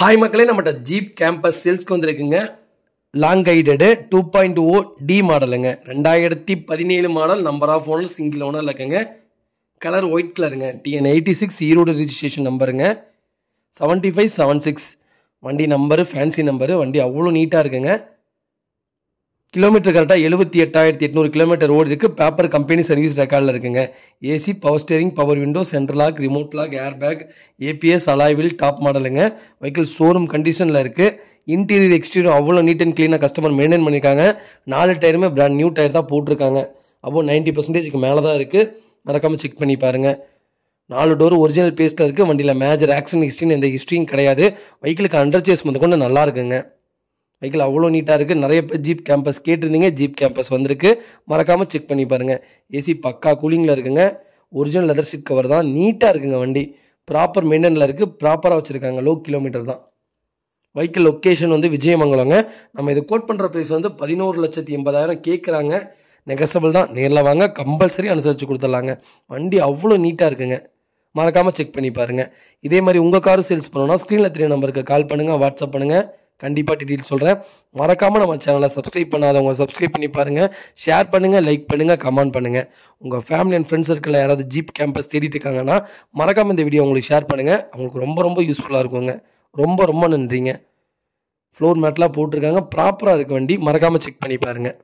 hi மக்களே நம்மகிட்ட jeep Compass சேல்ஸ்க்கு வந்திருக்குங்க longitude two point O D மாடலுங்க ரெண்டாயிரத்தி பதினேழு model number of owner single owner இருக்குங்க கலர் ஒயிட் கலருங்க TN eighty six Erode registration நம்பருங்க செவன்ட்டி ஃபைவ் செவன் சிக்ஸ் வண்டி நம்பரு ஃபேன்சி நம்பரு வண்டி அவ்வளோ நீட்டாக இருக்குங்க கிலோமீட்டர் கரெக்டாக எழுபத்தி எட்டாயிரத்தி எட்நூறு கிலோமீட்டர் ஓடி இருக்குது பேப்பர் கம்பெனி சர்வீஸ் ரெக்கார்டில் இருக்குங்க AC power steering power window central lock remote lock airbag ABS alloy wheel top மாடலுங்க வெஹிக்கிள் ஷோரூம் கண்டிஷனில் இருக்குது இன்டீரியர் எக்ஸ்டீரியர் அவ்வளோ நீட் அண்ட் க்ளீனாக கஸ்டமர் மெயின்டைன் பண்ணியிருக்காங்க நாலு டயருமே பிராண்ட் நியூ டயர் தான் போட்டிருக்காங்க அப்போது நைன்ட்டி பர்சன்டேஜுக்கு மேலே தான் இருக்குது மறக்காமல் செக் பண்ணி பாருங்கள் நாலு டோர் ஒரிஜினல் பேஸ்ட்டில் இருக்குது வண்டியில் மேஜர் ஆக்சிடென்ட் ஹிஸ்ட்ரின்னு எந்த ஹிஸ்ட்ரியும் கிடையாது வெஹிக்கிளுக்கு அண்டர் சேஸ் வந்து கொண்டு நல்லா இருக்குங்க வெஹிக்கிள் அவ்வளோ நீட்டாக இருக்குது நிறைய பேர் ஜீப் கேம்பஸ் கேட்டிருந்தீங்க ஜீப் கேம்பஸ் வந்திருக்கு மறக்காமல் செக் பண்ணி பாருங்கள் ஏசி பக்கா கூலிங்கில் இருக்குங்க ஒரிஜினல் லெதர் சீட் கவர் தான் நீட்டாக இருக்குங்க வண்டி ப்ராப்பர் மெயின்டனில் இருக்குது ப்ராப்பராக வச்சுருக்காங்க லோ கிலோமீட்டர் தான் வெஹிக்கிள் லொக்கேஷன் வந்து விஜயமங்கலங்க நம்ம இதை கோட் பண்ணுற ப்ரைஸ் வந்து பதினோரு லட்சத்தி எண்பதாயிரம் கேட்குறாங்க நெகசபிள் தான் நேரில் வாங்க கம்பல்சரி அனுசரித்து கொடுத்துட்லாங்க வண்டி அவ்வளோ நீட்டாக இருக்குங்க மறக்காமல் செக் பண்ணி பாருங்கள் இதே மாதிரி உங்கள் காரும் சேல்ஸ் பண்ணணும்னா ஸ்க்ரீனில் தெரியும் நம்பருக்கு கால் பண்ணுங்கள் வாட்ஸ்அப் பண்ணுங்கள் கண்டிப்பாக டீட்டெயில் சொல்கிறேன் மறக்காமல் நம்ம சேனலை சப்ஸ்கிரைப் பண்ணாதவங்க சப்ஸ்கிரைப் பண்ணி பாருங்கள் ஷேர் பண்ணுங்கள் லைக் பண்ணுங்கள் கமெண்ட் பண்ணுங்கள் உங்கள் ஃபேமிலி அண்ட் ஃப்ரெண்ட்ஸ் சர்க்கிளில் யாராவது ஜீப் கேம்பஸ் தேடிட்டு இருக்காங்கன்னா மறக்காமல் இந்த வீடியோ உங்களுக்கு ஷேர் பண்ணுங்கள் அவங்களுக்கு ரொம்ப ரொம்ப யூஸ்ஃபுல்லாக இருக்குங்க ரொம்ப ரொம்ப நன்றிங்க ஃப்ளோர் மேட்லாம் போட்டிருக்காங்க ப்ராப்பராக இருக்க வண்டி மறக்காமல் செக் பண்ணி பாருங்கள்